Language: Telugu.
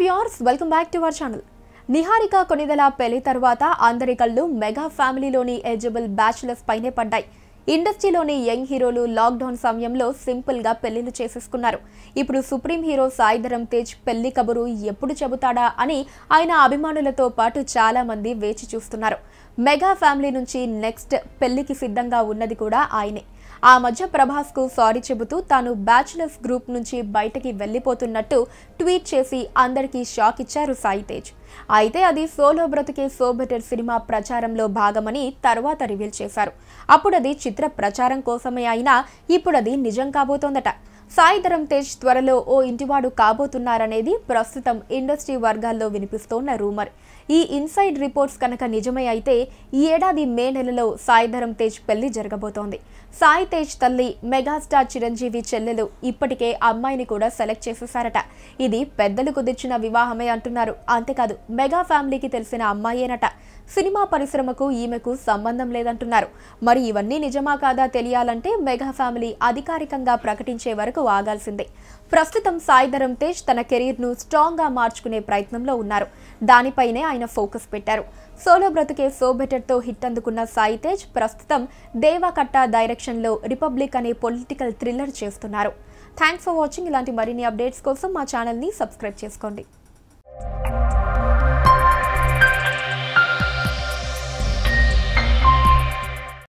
viewers welcome back to our channel Niharika Konidela పెళ్లి తర్వాత అందరి కళ్ళు మెగా ఫ్యామిలీలోని ఎలిజిబుల్ బ్యాచులర్స్ పైనే పడ్డాయి ఇండస్ట్రీలోని యంగ్ హీరోలు లాక్డౌన్ సమయంలో సింపుల్గా పెళ్లిళ్ళు చేసేసుకున్నారు ఇప్పుడు సుప్రీం హీరో సాయిధరం తేజ్ పెళ్లి కబురు ఎప్పుడు చెబుతాడా అని ఆయన అభిమానులతో పాటు చాలామంది వేచి చూస్తున్నారు మెగా ఫ్యామిలీ నుంచి నెక్స్ట్ పెళ్లికి సిద్ధంగా ఉన్నది కూడా ఆయనే ఆ మధ్య ప్రభాస్కు సారీ చెబుతూ తాను బ్యాచిలర్స్ గ్రూప్ నుంచి బయటకి వెళ్ళిపోతున్నట్టు ట్వీట్ చేసి అందరికీ షాక్ ఇచ్చారు సాయి తేజ్ అయితే అది సోలో బ్రతికే సో బెటర్ సినిమా ప్రచారంలో భాగమని తర్వాత రివీల్ చేశారు అప్పుడది చిత్ర ప్రచారం కోసమే అయినా ఇప్పుడది నిజం కాబోతోందట సాయిధరం తేజ్ త్వరలో ఓ ఇంటివాడు కాబోతున్నారనేది ప్రస్తుతం ఇండస్ట్రీ వర్గాల్లో వినిపిస్తోన్న రూమర్ ఈ ఇన్సైడ్ రిపోర్ట్స్ కనుక నిజమే అయితే ఈ ఏడాది మే నెలలో సాయిధరం తేజ్ పెళ్లి జరగబోతోంది సాయి తేజ్ తల్లి మెగాస్టార్ చిరంజీవి చెల్లెలు ఇప్పటికే అమ్మాయిని కూడా సెలెక్ట్ చేసేశారట ఇది పెద్దలు కుదిర్చిన వివాహమే అంటున్నారు అంతేకాదు మెగా ఫ్యామిలీకి తెలిసిన అమ్మాయేనట సినిమా పరిశ్రమకు ఈమెకు సంబంధం లేదంటున్నారు మరి ఇవన్నీ నిజమా కాదా తెలియాలంటే మెగా ఫ్యామిలీ అధికారికంగా ప్రకటించే వరకు వరకు ఆగాల్సిందే ప్రస్తుతం సాయి ధరమ్ తేజ్ తన కెరీర్ ను స్ట్రాంగ్ గా మార్చుకునే ప్రయత్నంలో ఉన్నారు దానిపైనే ఆయన ఫోకస్ పెట్టారు సోలో బ్రతుకే సో బెటర్ తో హిట్ అందుకున్న సాయి తేజ్ ప్రస్తుతం దేవాకట్ట లో రిపబ్లిక్ అనే పొలిటికల్ థ్రిల్లర్ చేస్తున్నారు థ్యాంక్స్ ఫర్ వాచింగ్ ఇలాంటి మరిన్ని అప్డేట్స్ కోసం మా ఛానల్ని సబ్స్క్రైబ్ చేసుకోండి